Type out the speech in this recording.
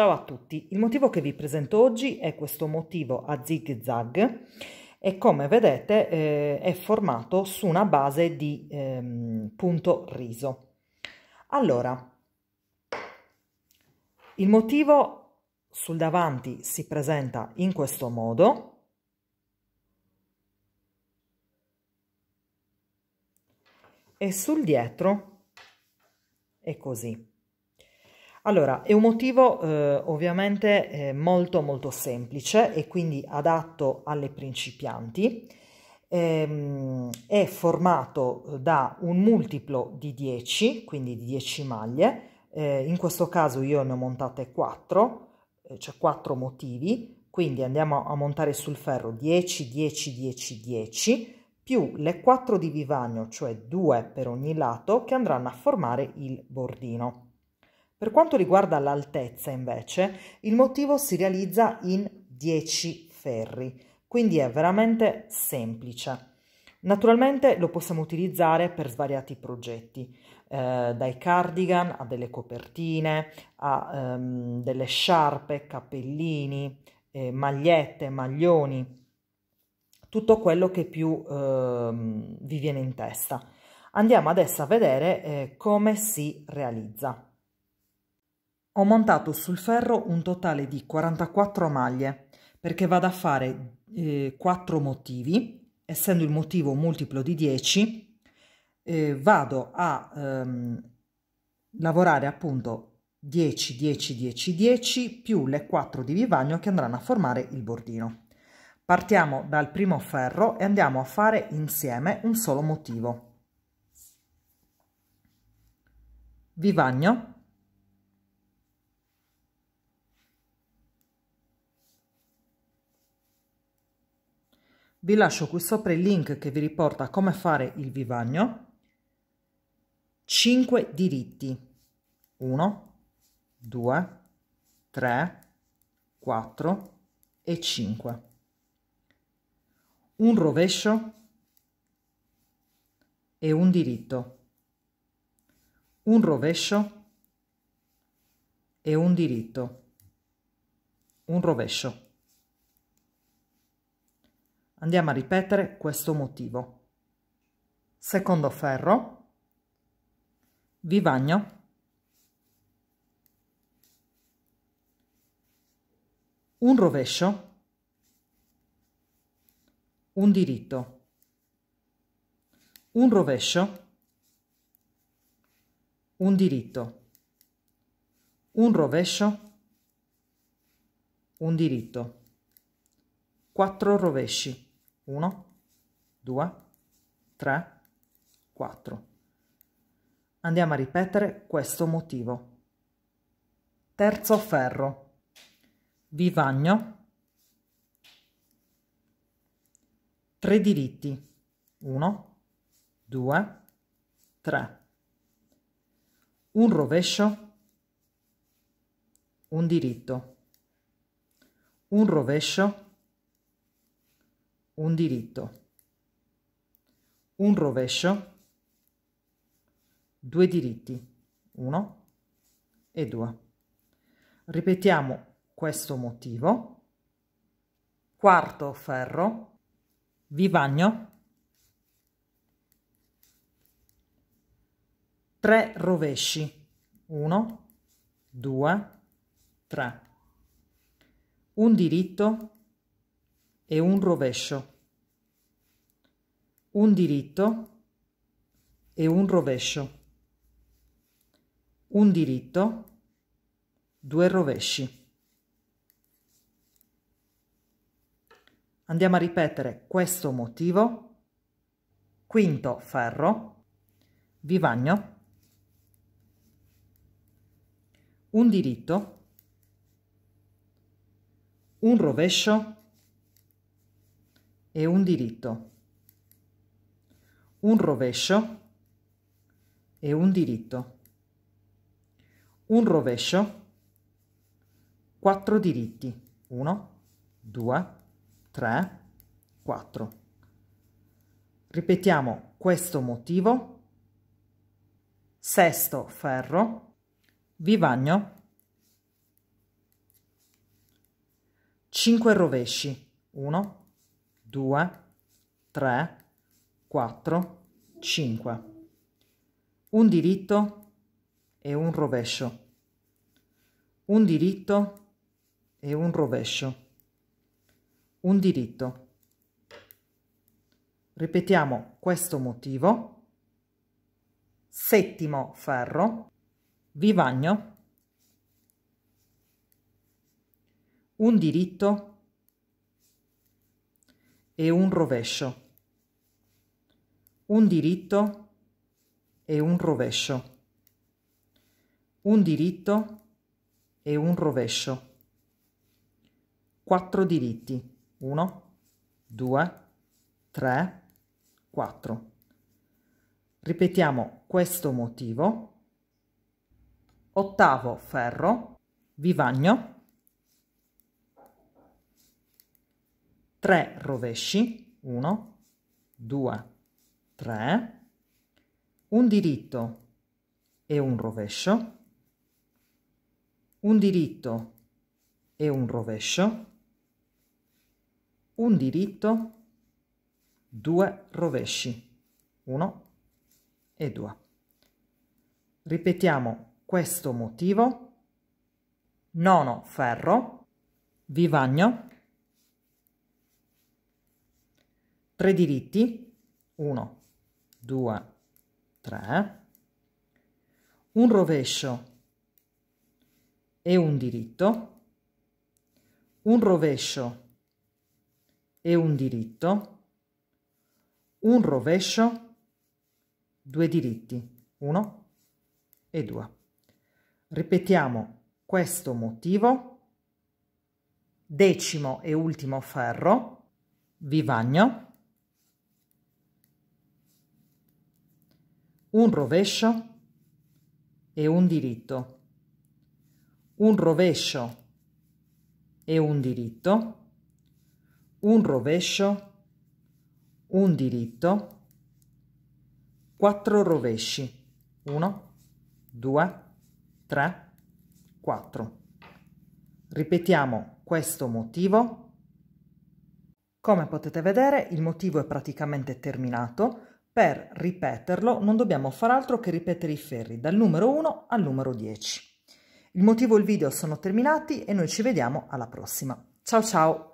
Ciao a tutti, il motivo che vi presento oggi è questo motivo a zig zag e come vedete eh, è formato su una base di ehm, punto riso. Allora, il motivo sul davanti si presenta in questo modo. E sul dietro è così. Allora, è un motivo eh, ovviamente eh, molto molto semplice e quindi adatto alle principianti. Ehm, è formato eh, da un multiplo di 10, quindi di 10 maglie. Eh, in questo caso io ne ho montate 4, eh, cioè 4 motivi, quindi andiamo a montare sul ferro 10, 10, 10, 10 più le 4 di vivagno, cioè 2 per ogni lato, che andranno a formare il bordino. Per quanto riguarda l'altezza, invece, il motivo si realizza in 10 ferri, quindi è veramente semplice. Naturalmente lo possiamo utilizzare per svariati progetti, eh, dai cardigan a delle copertine, a ehm, delle sciarpe, cappellini, eh, magliette, maglioni, tutto quello che più ehm, vi viene in testa. Andiamo adesso a vedere eh, come si realizza. Ho montato sul ferro un totale di 44 maglie perché vado a fare eh, 4 motivi, essendo il motivo multiplo di 10, eh, vado a ehm, lavorare appunto 10, 10, 10, 10 più le 4 di vivagno che andranno a formare il bordino. Partiamo dal primo ferro e andiamo a fare insieme un solo motivo. Vivagno Vi lascio qui sopra il link che vi riporta come fare il vivagno. 5 diritti. 1, 2, 3, 4 e 5. Un rovescio e un diritto. Un rovescio e un diritto. Un rovescio. Andiamo a ripetere questo motivo. Secondo ferro, vivagno, un rovescio, un diritto, un rovescio, un diritto, un rovescio, un diritto, quattro rovesci. 1, 2, 3, 4. Andiamo a ripetere questo motivo. Terzo ferro, vivagno, Tre diritti, 1, 2, 3. Un rovescio, un diritto, un rovescio, un diritto, un rovescio, due diritti, uno e due. Ripetiamo questo motivo, quarto ferro, vivagno, tre rovesci, uno, due, tre. Un diritto, e un rovescio, un diritto e un rovescio, un diritto, due rovesci. Andiamo a ripetere questo motivo, quinto ferro, vivagno, un diritto, un rovescio, e un diritto, un rovescio e un diritto, un rovescio, quattro diritti, uno, due, tre, quattro. Ripetiamo questo motivo, sesto ferro, vivagno, cinque rovesci, uno, 2, 3, 4, 5. Un diritto e un rovescio. Un diritto e un rovescio. Un diritto. Ripetiamo questo motivo. Settimo ferro, vivagno, un diritto e un rovescio, un diritto e un rovescio, un diritto e un rovescio, quattro diritti, Uno, due, tre, quattro. Ripetiamo questo motivo, ottavo ferro, vivagno, 3 rovesci, 1, 2, 3, un diritto e un rovescio, un diritto e un rovescio, un diritto, due rovesci, 1 e 2. Ripetiamo questo motivo, nono ferro, vivagno, 3 diritti, 1, 2, 3, un rovescio e un diritto, un rovescio e un diritto, un rovescio, due diritti, 1 e 2. Ripetiamo questo motivo, decimo e ultimo ferro, vivagno, un rovescio e un diritto. Un rovescio e un diritto. Un rovescio, un diritto. Quattro rovesci. Uno, due, tre, quattro. Ripetiamo questo motivo. Come potete vedere il motivo è praticamente terminato, per ripeterlo non dobbiamo far altro che ripetere i ferri dal numero 1 al numero 10. Il motivo e il video sono terminati e noi ci vediamo alla prossima. Ciao ciao!